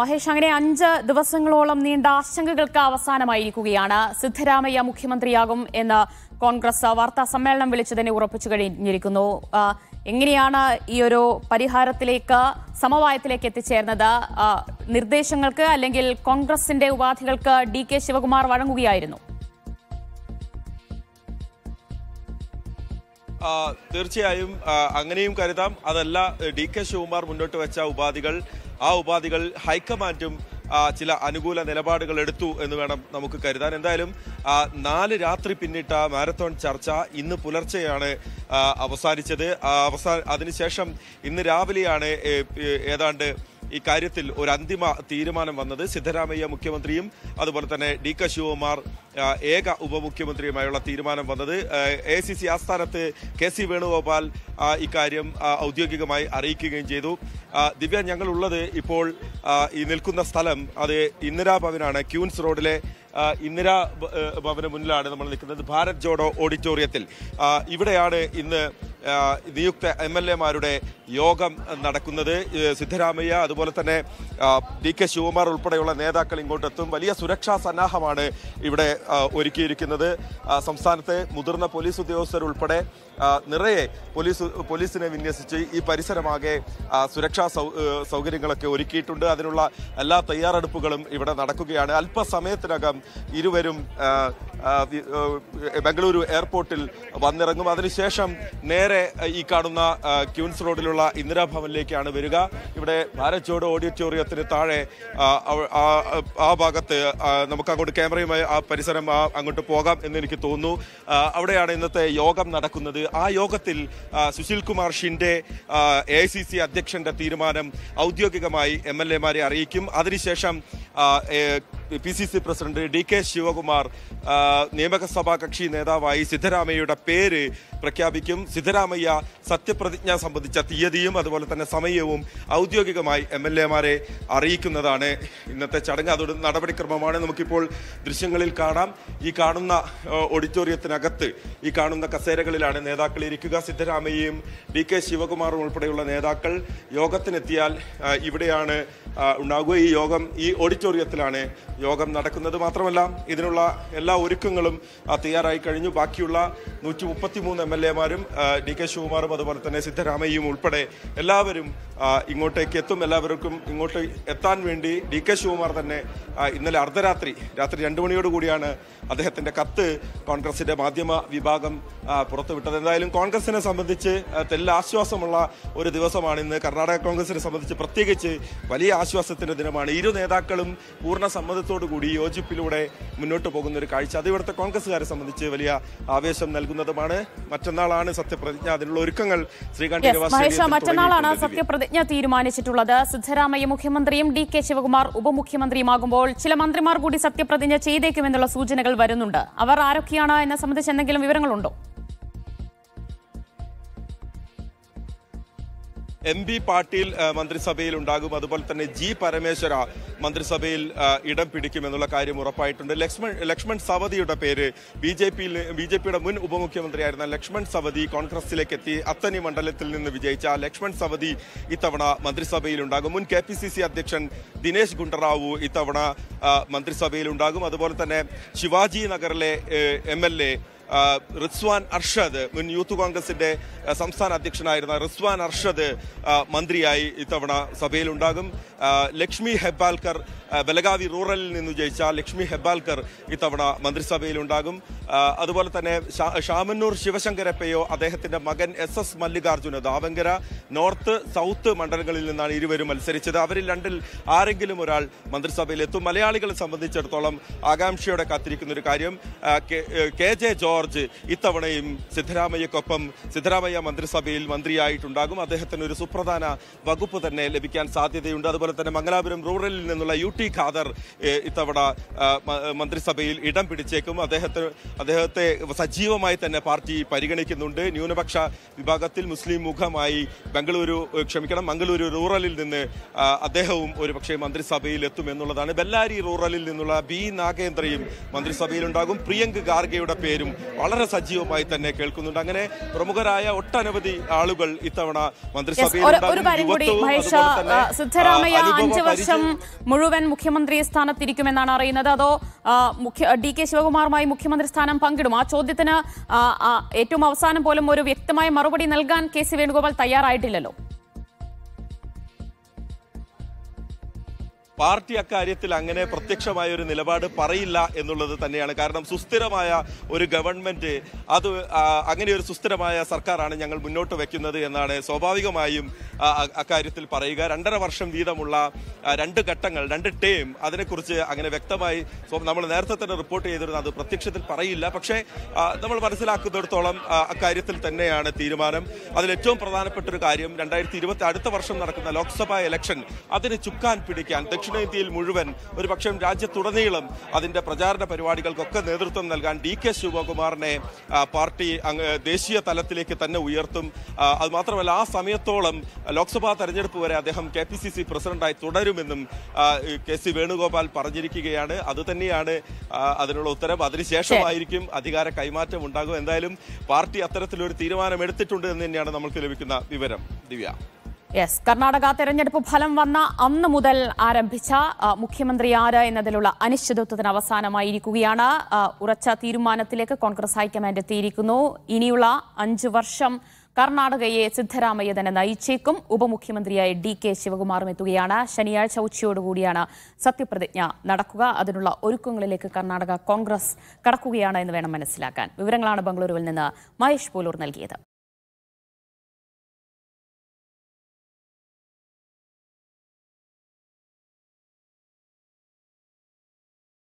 മഹേഷ് അങ്ങനെ അഞ്ച് ദിവസങ്ങളോളം നീണ്ട ആശങ്കകൾക്ക് അവസാനമായിരിക്കുകയാണ് സിദ്ധരാമയ്യ മുഖ്യമന്ത്രിയാകും എന്ന് കോൺഗ്രസ് വാർത്താ സമ്മേളനം വിളിച്ചതിനെ ഉറപ്പിച്ചു കഴിഞ്ഞിരിക്കുന്നു എങ്ങനെയാണ് ഈ ഒരു പരിഹാരത്തിലേക്ക് സമവായത്തിലേക്ക് എത്തിച്ചേർന്നത് നിർദ്ദേശങ്ങൾക്ക് അല്ലെങ്കിൽ കോൺഗ്രസിന്റെ ഉപാധികൾക്ക് ഡി കെ ശിവകുമാർ വഴങ്ങുകയായിരുന്നു തീർച്ചയായും അങ്ങനെയും കരുതാം അതല്ല ഡി കെ ശിവകുമാർ മുന്നോട്ട് വെച്ച ഉപാധികൾ ആ ഉപാധികൾ ഹൈക്കമാൻഡും ചില അനുകൂല നിലപാടുകൾ എടുത്തു എന്ന് വേണം നമുക്ക് കരുതാൻ എന്തായാലും നാല് രാത്രി പിന്നിട്ട മാരത്തോൺ ചർച്ച ഇന്ന് പുലർച്ചെയാണ് അവസാനിച്ചത് അവസാന അതിനുശേഷം ഇന്ന് രാവിലെയാണ് ഏതാണ്ട് ഇക്കാര്യത്തിൽ ഒരു അന്തിമ തീരുമാനം വന്നത് സിദ്ധരാമയ്യ മുഖ്യമന്ത്രിയും അതുപോലെ തന്നെ ഡി കെ ശിവകുമാർ ഏക ഉപമുഖ്യമന്ത്രിയുമായുള്ള തീരുമാനം വന്നത് എ സി സി ആസ്ഥാനത്ത് കെ സി വേണുഗോപാൽ ഇക്കാര്യം ഔദ്യോഗികമായി അറിയിക്കുകയും ചെയ്തു ദിവ്യ ഞങ്ങളുള്ളത് ഇപ്പോൾ ഈ നിൽക്കുന്ന സ്ഥലം അത് ഇന്ദിരാഭവനാണ് ക്യൂൻസ് റോഡിലെ ഇന്ദിരാ ഭവന മുന്നിലാണ് നമ്മൾ നിൽക്കുന്നത് ഭാരത് ജോഡോ ഓഡിറ്റോറിയത്തിൽ ഇവിടെയാണ് ഇന്ന് നിയുക്ത എം എൽ എമാരുടെ യോഗം നടക്കുന്നത് സിദ്ധരാമയ്യ അതുപോലെ തന്നെ ഡി കെ ശിവകുമാർ ഉൾപ്പെടെയുള്ള നേതാക്കൾ ഇങ്ങോട്ടെത്തും വലിയ സുരക്ഷാ സന്നാഹമാണ് ഇവിടെ ഒരുക്കിയിരിക്കുന്നത് സംസ്ഥാനത്തെ മുതിർന്ന പോലീസ് ഉദ്യോഗസ്ഥരുൾപ്പെടെ നിറയെ പോലീസ് പോലീസിനെ വിന്യസിച്ച് ഈ പരിസരമാകെ സുരക്ഷാ സൗകര്യങ്ങളൊക്കെ ഒരുക്കിയിട്ടുണ്ട് അതിനുള്ള എല്ലാ തയ്യാറെടുപ്പുകളും ഇവിടെ നടക്കുകയാണ് അല്പസമയത്തിനകം ഇരുവരും ബംഗളൂരു എയർപോർട്ടിൽ വന്നിറങ്ങും അതിനുശേഷം നേരെ ഈ കാണുന്ന ക്യൂൻസ് റോഡിലുള്ള ഉള്ള ഇന്ദിരാഭവനിലേക്കാണ് വരിക ഇവിടെ ഭാരത് ജോഡോ ഓഡിറ്റോറിയത്തിന് താഴെ ആ ഭാഗത്ത് നമുക്ക് അങ്ങോട്ട് ക്യാമറയുമായി ആ പരിസരം അങ്ങോട്ട് പോകാം എന്ന് എനിക്ക് തോന്നുന്നു അവിടെയാണ് ഇന്നത്തെ യോഗം നടക്കുന്നത് ആ യോഗത്തിൽ Sushil Kumar Shinde A I C C അധ്യക്ഷന്റെ തീരുമാനം ഔദ്യോഗികമായി എം എൽ എമാരെ അറിയിക്കും അതിനുശേഷം P C C president D K Shivakumar നിയമസഭാ കക്ഷി നേതാവായി സിദ്ധരാമയ്യയുടെ പേര് പ്രഖ്യാപിക്കും സിദ്ധരാമയ്യ സത്യപ്രതിജ്ഞ സംബന്ധിച്ച തീയതിയും അതുപോലെ തന്നെ സമയവും ഔദ്യോഗികമായി എം എൽ എമാരെ അറിയിക്കുന്നതാണ് ഇന്നത്തെ ചടങ്ങ് അതൊരു നടപടിക്രമമാണ് നമുക്കിപ്പോൾ ദൃശ്യങ്ങളിൽ കാണാം ഈ കാണുന്ന ഓഡിറ്റോറിയത്തിനകത്ത് ഈ കാണുന്ന കസേരകളിലാണ് നേതാക്കൾ ഇരിക്കുക സിദ്ധരാമയ്യയും ഡി കെ ശിവകുമാറും ഉൾപ്പെടെയുള്ള നേതാക്കൾ യോഗത്തിനെത്തിയാൽ ഇവിടെയാണ് ഉണ്ടാകുക ഈ യോഗം ഈ ഓഡിറ്റോറിയത്തിലാണ് യോഗം നടക്കുന്നത് മാത്രമല്ല ഇതിനുള്ള എല്ലാ ഒരുക്കങ്ങളും തയ്യാറായി കഴിഞ്ഞു ബാക്കിയുള്ള നൂറ്റി മുപ്പത്തി മൂന്ന് എം എൽ എമാരും ഡി കെ ശിവകുമാറും അതുപോലെ തന്നെ സിദ്ധരാമയ്യയും ഉൾപ്പെടെ എല്ലാവരും ഇങ്ങോട്ടേക്ക് എത്തും എല്ലാവർക്കും ഇങ്ങോട്ട് എത്താൻ വേണ്ടി ഡി കെ ശിവകുമാർ തന്നെ ഇന്നലെ അർദ്ധരാത്രി രാത്രി രണ്ട് മണിയോട് കൂടിയാണ് അദ്ദേഹത്തിൻ്റെ കത്ത് കോൺഗ്രസിൻ്റെ മാധ്യമ വിഭാഗം പുറത്തുവിട്ടത് എന്തായാലും കോൺഗ്രസിനെ സംബന്ധിച്ച് തെല്ലാശ്വാസമുള്ള ഒരു ദിവസമാണ് ഇന്ന് കർണാടക കോൺഗ്രസിനെ സംബന്ധിച്ച് പ്രത്യേകിച്ച് വലിയ ആശ്വാസം ആശ്വാസത്തിന്റെ ദിനമാണ് ഇരു നേതാക്കളും പൂർണ്ണ കൂടി യോജിപ്പിലൂടെ മുന്നോട്ട് പോകുന്ന ഒരു കാഴ്ച അത് ഇവിടുത്തെ കോൺഗ്രസ്സുകാരെ സംബന്ധിച്ച് വലിയ ആവേശം നൽകുന്നതുമാണ് മറ്റന്നാളാണ് സത്യപ്രതിജ്ഞ അതിനുള്ള ഒരുക്കങ്ങൾ ശ്രീകാന്ത് മറ്റന്നാളാണ് സത്യപ്രതിജ്ഞ തീരുമാനിച്ചിട്ടുള്ളത് സിദ്ധരാമയ്യ മുഖ്യമന്ത്രിയും ഡി കെ ശിവകുമാർ ഉപമുഖ്യമന്ത്രിയുമാകുമ്പോൾ ചില മന്ത്രിമാർ കൂടി സത്യപ്രതിജ്ഞ ചെയ്തേക്കുമെന്നുള്ള സൂചനകൾ വരുന്നുണ്ട് അവർ ആരൊക്കെയാണ് എന്നെ സംബന്ധിച്ച് എന്തെങ്കിലും വിവരങ്ങളുണ്ടോ എം ബി പാട്ടീൽ മന്ത്രിസഭയിൽ ഉണ്ടാകും അതുപോലെ തന്നെ ജി പരമേശ്വര മന്ത്രിസഭയിൽ ഇടം പിടിക്കുമെന്നുള്ള കാര്യം ഉറപ്പായിട്ടുണ്ട് ലക്ഷ്മൺ ലക്ഷ്മൺ സവതിയുടെ പേര് ബി ജെ പിയിൽ ബി ജെ പിയുടെ മുൻ ഉപമുഖ്യമന്ത്രിയായിരുന്ന ലക്ഷ്മൺ സവതി കോൺഗ്രസിലേക്ക് എത്തി അത്തനി മണ്ഡലത്തിൽ നിന്ന് വിജയിച്ച ലക്ഷ്മൺ സവതി ഇത്തവണ മന്ത്രിസഭയിൽ ഉണ്ടാകും മുൻ കെ പി സി സി അധ്യക്ഷൻ ദിനേശ് ഗുണ്ടറാവു ഇത്തവണ മന്ത്രിസഭയിൽ ഉണ്ടാകും അതുപോലെ തന്നെ ശിവാജി നഗറിലെ M L A Rizwan Arshad മുൻ യൂത്ത് കോൺഗ്രസിന്റെ സംസ്ഥാന അധ്യക്ഷനായിരുന്ന റിസ്വാൻ അർഷദ് മന്ത്രിയായി ഇത്തവണ സഭയിലുണ്ടാകും ലക്ഷ്മി ഹെബാൽക്കർ ബലഗാവി റൂറലിൽ നിന്ന് ജയിച്ച ലക്ഷ്മി ഹെബാൽക്കർ ഇത്തവണ മന്ത്രിസഭയിലുണ്ടാകും അതുപോലെ തന്നെ ഷാമന്നൂർ ശിവശങ്കരപ്പയോ അദ്ദേഹത്തിന്റെ മകൻ S S Mallikarjuna Davanagere north south മണ്ഡലങ്ങളിൽ നിന്നാണ് ഇരുവരും മത്സരിച്ചത് അവരിൽ രണ്ടിൽ ആരെങ്കിലും ഒരാൾ മന്ത്രിസഭയിൽ എത്തും മലയാളികളെ സംബന്ധിച്ചിടത്തോളം ആകാംക്ഷയോടെ കാത്തിരിക്കുന്ന ഒരു കാര്യം കെ ജെ ജോർജ് ജോർജ് ഇത്തവണയും സിദ്ധരാമയ്യക്കൊപ്പം സിദ്ധരാമയ്യ മന്ത്രിസഭയിൽ മന്ത്രിയായിട്ടുണ്ടാകും അദ്ദേഹത്തിന് ഒരു സുപ്രധാന വകുപ്പ് തന്നെ ലഭിക്കാൻ സാധ്യതയുണ്ട് അതുപോലെ തന്നെ മംഗലാപുരം റൂറലിൽ നിന്നുള്ള യു ടി ഖാദർ ഇത്തവണ മന്ത്രിസഭയിൽ ഇടം പിടിച്ചേക്കും അദ്ദേഹത്തിന് അദ്ദേഹത്തെ സജീവമായി തന്നെ പാർട്ടി പരിഗണിക്കുന്നുണ്ട് ന്യൂനപക്ഷ വിഭാഗത്തിൽ മുസ്ലിം മുഖമായി ബംഗളൂരു ക്ഷമിക്കണം മംഗളൂരു റൂറലിൽ നിന്ന് അദ്ദേഹവും പക്ഷേ മന്ത്രിസഭയിൽ എത്തുമെന്നുള്ളതാണ് ബെല്ലാരി റൂറലിൽ നിന്നുള്ള ബി നാഗേന്ദ്രയും മന്ത്രിസഭയിലുണ്ടാകും പ്രിയങ്ക് ഗാർഗയുടെ പേരും വളരെ സജീവമായി തന്നെ കേൾക്കുന്നുണ്ട് അങ്ങനെ പ്രമുഖരായ ഒട്ടനവധി ആളുകൾ ഇത്തവണ മന്ത്രിസഭയിൽ സിദ്ധരാമയ്യ അഞ്ച് വർഷം മുഴുവൻ മുഖ്യമന്ത്രി സ്ഥാനത്തിരിക്കുമെന്നാണ് അറിയുന്നത് അതോ മുഖ്യ ഡി കെ ശിവകുമാറുമായി മുഖ്യമന്ത്രി സ്ഥാനം പങ്കിടും ആ ചോദ്യത്തിന് ഏറ്റവും അവസാനം പോലും ഒരു വ്യക്തമായ മറുപടി നൽകാൻ കെ സി വേണുഗോപാൽ തയ്യാറായിട്ടില്ലല്ലോ പാർട്ടി അക്കാര്യത്തിൽ അങ്ങനെ പ്രത്യക്ഷമായ ഒരു നിലപാട് പറയില്ല എന്നുള്ളത് തന്നെയാണ് കാരണം സുസ്ഥിരമായ ഒരു ഗവൺമെന്റ് അത് അങ്ങനെ ഒരു സുസ്ഥിരമായ സർക്കാരാണ് ഞങ്ങൾ മുന്നോട്ട് വെക്കുന്നത് എന്നാണ് സ്വാഭാവികമായും അക്കാര്യത്തിൽ പറയുക രണ്ടര വർഷം വീതമുള്ള രണ്ട് ഘട്ടങ്ങൾ രണ്ട് ടേം അതിനെക്കുറിച്ച് അങ്ങനെ വ്യക്തമായി നമ്മൾ നേരത്തെ തന്നെ റിപ്പോർട്ട് ചെയ്തിരുന്നു അത് പ്രത്യക്ഷത്തിൽ പറയില്ല പക്ഷേ നമ്മൾ മനസ്സിലാക്കുന്നിടത്തോളം അക്കാര്യത്തിൽ തന്നെയാണ് തീരുമാനം അതിലേറ്റവും പ്രധാനപ്പെട്ട ഒരു കാര്യം രണ്ടായിരത്തി ഇരുപത്തി അടുത്ത വർഷം നടക്കുന്ന ലോക്സഭാ ഇലക്ഷൻ അതിന് ചുക്കാൻ പിടിക്കാൻ ദക്ഷിണ ദക്ഷിണേന്ത്യയിൽ മുഴുവൻ ഒരുപക്ഷെ രാജ്യത്തുടനീളം അതിൻ്റെ പ്രചാരണ പരിപാടികൾക്കൊക്കെ നേതൃത്വം നൽകാൻ ഡി കെ ശിവകുമാറിനെ പാർട്ടി ദേശീയ തലത്തിലേക്ക് തന്നെ ഉയർത്തും അതുമാത്രമല്ല ആ സമയത്തോളം ലോക്സഭാ തെരഞ്ഞെടുപ്പ് വരെ അദ്ദേഹം കെ പി സി സി പ്രസിഡന്റായി തുടരുമെന്നും കെ സി വേണുഗോപാൽ പറഞ്ഞിരിക്കുകയാണ് അത് തന്നെയാണ് അതിനുള്ള ഉത്തരം അതിനുശേഷമായിരിക്കും അധികാര കൈമാറ്റം ഉണ്ടാകും എന്തായാലും പാർട്ടി അത്തരത്തിലൊരു തീരുമാനം എടുത്തിട്ടുണ്ട് എന്ന് തന്നെയാണ് നമ്മൾക്ക് ലഭിക്കുന്ന വിവരം ദിവ്യ യെസ് കർണാടക തെരഞ്ഞെടുപ്പ് ഫലം വന്ന അന്ന് മുതൽ ആരംഭിച്ച മുഖ്യമന്ത്രി ആര് എന്നതിലുള്ള അനിശ്ചിതത്വത്തിന് അവസാനമായിരിക്കുകയാണ് ഉറച്ച തീരുമാനത്തിലേക്ക് കോൺഗ്രസ് ഹൈക്കമാൻഡ് എത്തിയിരിക്കുന്നു ഇനിയുള്ള അഞ്ചു വർഷം കർണാടകയെ സിദ്ധരാമയ്യ തന്നെ നയിച്ചേക്കും ഉപമുഖ്യമന്ത്രിയായി ഡി കെ ശിവകുമാറും എത്തുകയാണ് ശനിയാഴ്ച ഉച്ചയോടുകൂടിയാണ് സത്യപ്രതിജ്ഞ നടക്കുക അതിനുള്ള ഒരുക്കങ്ങളിലേക്ക് കർണാടക കോൺഗ്രസ് കടക്കുകയാണ് എന്ന് വേണം മനസ്സിലാക്കാൻ വിവരങ്ങളാണ് ബംഗളൂരുവിൽ നിന്ന് മഹേഷ് പോലൂർ നൽകിയത്